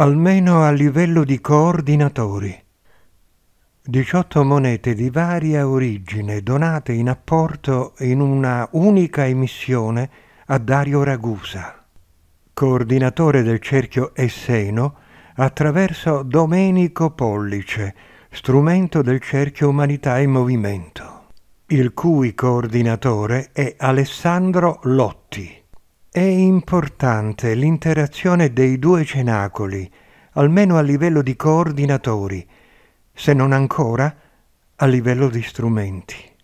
almeno a livello di coordinatori. 18 monete di varia origine donate in apporto in una unica emissione a Dario Ragusa, coordinatore del cerchio Esseno, attraverso Domenico Pollice, strumento del cerchio Umanità e Movimento, il cui coordinatore è Alessandro Lotti. È importante l'interazione dei due cenacoli, almeno a livello di coordinatori, se non ancora a livello di strumenti.